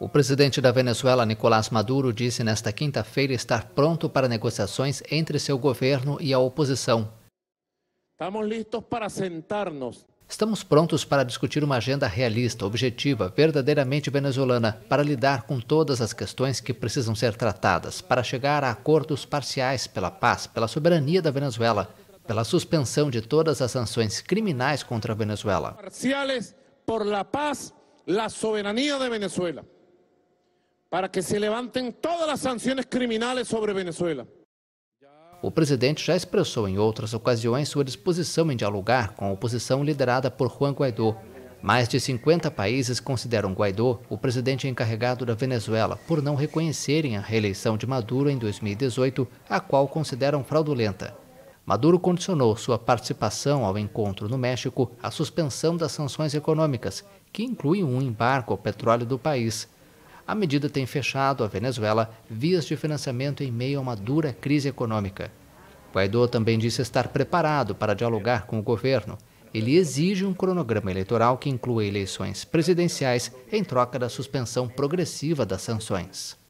O presidente da Venezuela, Nicolás Maduro, disse nesta quinta-feira estar pronto para negociações entre seu governo e a oposição. Estamos prontos para discutir uma agenda realista, objetiva, verdadeiramente venezuelana, para lidar com todas as questões que precisam ser tratadas, para chegar a acordos parciais pela paz, pela soberania da Venezuela, pela suspensão de todas as sanções criminais contra a Venezuela. Parciais por la paz, la soberania de Venezuela para que se levantem todas as sanções criminais sobre Venezuela. O presidente já expressou em outras ocasiões sua disposição em dialogar com a oposição liderada por Juan Guaidó. Mais de 50 países consideram Guaidó o presidente encarregado da Venezuela por não reconhecerem a reeleição de Maduro em 2018, a qual consideram fraudulenta. Maduro condicionou sua participação ao encontro no México à suspensão das sanções econômicas, que incluem um embargo ao petróleo do país, a medida tem fechado a Venezuela vias de financiamento em meio a uma dura crise econômica. Guaidó também disse estar preparado para dialogar com o governo. Ele exige um cronograma eleitoral que inclua eleições presidenciais em troca da suspensão progressiva das sanções.